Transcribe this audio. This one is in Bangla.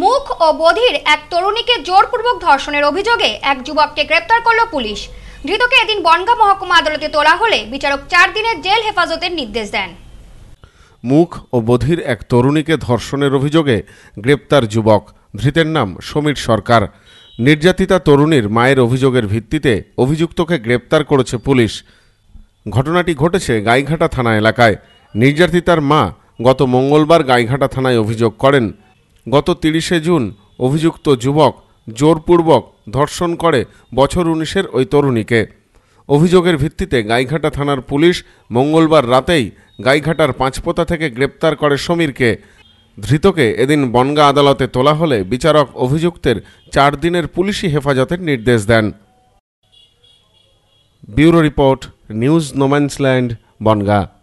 মুখ ও বধির এক তরুণীকে জোরপূর্বক ধর্ষণের অভিযোগে এক যুবককে গ্রেপ্তার করল পুলিশ ধৃতকে এদিন বনগাঁ মহকুমা আদালতে তোলা হলে বিচারক চার দিনের জেল হেফাজতের নির্দেশ দেন মুখ ও বধির এক তরুণীকে ধর্ষণের অভিযোগে গ্রেপ্তার যুবক ধৃতের নাম সমীর সরকার নির্যাতিতা তরুণীর মায়ের অভিযোগের ভিত্তিতে অভিযুক্তকে গ্রেপ্তার করেছে পুলিশ ঘটনাটি ঘটেছে গাইঘাটা থানা এলাকায় নির্যাতিতার মা গত মঙ্গলবার গাইঘাটা থানায় অভিযোগ করেন গত তিরিশে জুন অভিযুক্ত যুবক জোরপূর্বক ধর্ষণ করে বছর উনিশের ওই তরুণীকে অভিযোগের ভিত্তিতে গাইঘাটা থানার পুলিশ মঙ্গলবার রাতেই গাইঘাটার পাঁচপোতা থেকে গ্রেপ্তার করে সমীরকে ধৃতকে এদিন বনগা আদালতে তোলা হলে বিচারক অভিযুক্তের চার দিনের পুলিশি হেফাজতের নির্দেশ দেন bureau report news no man's land Bongaon